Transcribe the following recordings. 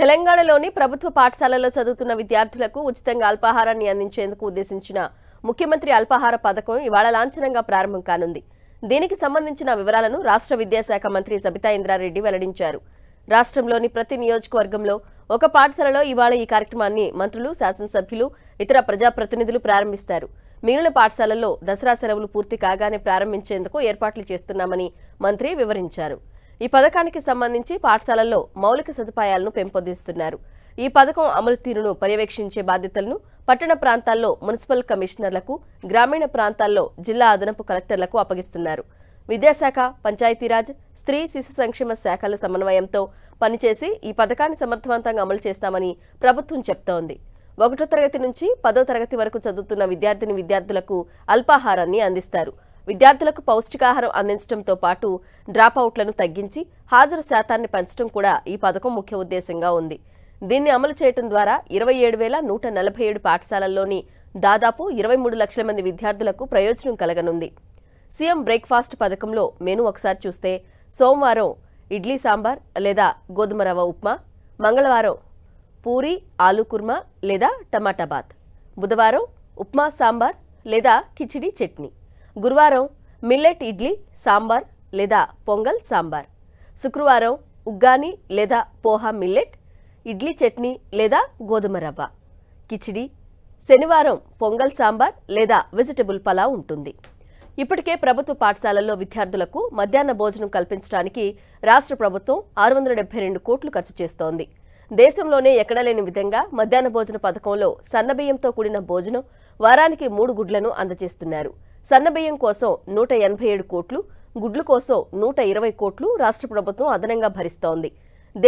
తెలంగాణలోని ప్రభుత్వ పాఠశాలలో చదువుతున్న విద్యార్థులకు ఉచితంగా అల్పాహారాన్ని అందించేందుకు ఉద్దేశించిన ముఖ్యమంత్రి అల్పాహార పథకం ఇవాళ లాంఛనంగా ప్రారంభం కానుంది దీనికి సంబంధించిన వివరాలను రాష్ట్ర విద్యాశాఖ మంత్రి సబితా ఇంద్రారెడ్డి వెల్లడించారు రాష్ట్రంలోని ప్రతి నియోజకవర్గంలో ఒక పాఠశాలలో ఇవాళ ఈ కార్యక్రమాన్ని మంత్రులు శాసనసభ్యులు ఇతర ప్రజాప్రతినిధులు ప్రారంభిస్తారు మిగిలిన పాఠశాలల్లో దసరా సెలవులు పూర్తి కాగానే ప్రారంభించేందుకు ఏర్పాట్లు చేస్తున్నామని మంత్రి వివరించారు ఈ పథకానికి సంబంధించి పాఠశాలల్లో మౌలిక సదుపాయాలను పెంపొందిస్తున్నారు ఈ పథకం అమలు తీరును పర్యవేక్షించే బాధ్యతలను పట్టణ ప్రాంతాల్లో మున్సిపల్ కమిషనర్లకు గ్రామీణ ప్రాంతాల్లో జిల్లా అదనపు కలెక్టర్లకు అప్పగిస్తున్నారు విద్యాశాఖ పంచాయతీరాజ్ స్త్రీ శిశు సంక్షేమ శాఖల సమన్వయంతో పనిచేసి ఈ పథకాన్ని సమర్థవంతంగా అమలు చేస్తామని ప్రభుత్వం చెప్తోంది ఒకటో తరగతి నుంచి పదో తరగతి వరకు చదువుతున్న విద్యార్థిని విద్యార్థులకు అల్పాహారాన్ని అందిస్తారు విద్యార్థులకు పౌష్టికాహారం అందించడంతో పాటు డ్రాప్అవుట్లను తగ్గించి హాజరు శాతాన్ని పెంచడం కూడా ఈ పథకం ముఖ్య ఉద్దేశంగా ఉంది దీన్ని అమలు చేయడం ద్వారా ఇరవై ఏడు వేల నూట నలభై ఏడు పాఠశాలల్లోని దాదాపు ఇరవై మూడు లక్షల మంది విద్యార్థులకు ప్రయోజనం కలగనుంది సీఎం బ్రేక్ఫాస్ట్ పథకంలో మెను ఒకసారి చూస్తే సోమవారం ఇడ్లీ సాంబార్ లేదా గోధుమ రవ్వ ఉప్మా మంగళవారం పూరి ఆలు కుర్మా లేదా టమాటా బాత్ బుధవారం ఉప్మా సాంబార్ లేదా కిచిడి చట్నీ గురువారం మిల్లెట్ ఇడ్లీ సాంబార్ లేదా పొంగల్ సాంబార్ శుక్రవారం ఉగ్గాని లేదా పోహా మిల్లెట్ ఇడ్లీ చట్నీ లేదా గోధుమ రవ్వ కిచిడి శనివారం పొంగల్ సాంబార్ లేదా వెజిటబుల్ పలావ్ ఉంటుంది ఇప్పటికే ప్రభుత్వ పాఠశాలల్లో విద్యార్థులకు మధ్యాహ్న భోజనం కల్పించడానికి రాష్ట్ర ప్రభుత్వం ఆరు వందల డెబ్బై రెండు కోట్లు ఖర్చు చేస్తోంది దేశంలోనే ఎక్కడలేని విధంగా మధ్యాహ్న భోజన పథకంలో సన్నబియ్యంతో కూడిన భోజనం వారానికి మూడు గుడ్లను అందజేస్తున్నారు సన్నబియ్యం కోసం నూట ఎనభై ఏడు కోట్లు గుడ్లు కోసం నూట ఇరవై కోట్లు రాష్ట్ర ప్రభుత్వం అదనంగా భరిస్తోంది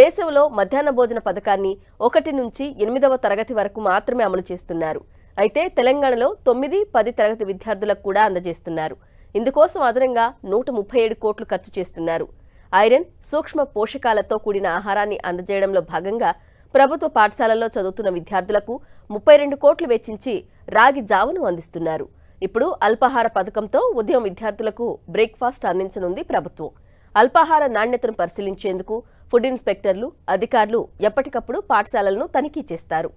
దేశంలో మధ్యాహ్న భోజన పథకాన్ని ఒకటి నుంచి ఎనిమిదవ తరగతి వరకు మాత్రమే అమలు చేస్తున్నారు అయితే తెలంగాణలో తొమ్మిది పది తరగతి విద్యార్థులకు కూడా అందజేస్తున్నారు ఇందుకోసం అదనంగా నూట ముప్పై ఏడు కోట్లు ఖర్చు చేస్తున్నారు ఐరన్ సూక్ష్మ పోషకాలతో కూడిన ఆహారాన్ని అందజేయడంలో భాగంగా ప్రభుత్వ పాఠశాలల్లో చదువుతున్న విద్యార్థులకు ముప్పై రెండు కోట్లు వెచ్చించి రాగి జావను అందిస్తున్నారు ఇప్పుడు అల్పాహార పథకంతో ఉదయం విద్యార్థులకు బ్రేక్ఫాస్ట్ అందించనుంది ప్రభుత్వం అల్పాహార నాణ్యతను పరిశీలించేందుకు ఫుడ్ ఇన్స్పెక్టర్లు అధికారులు ఎప్పటికప్పుడు పాఠశాలలను తనిఖీ చేస్తారు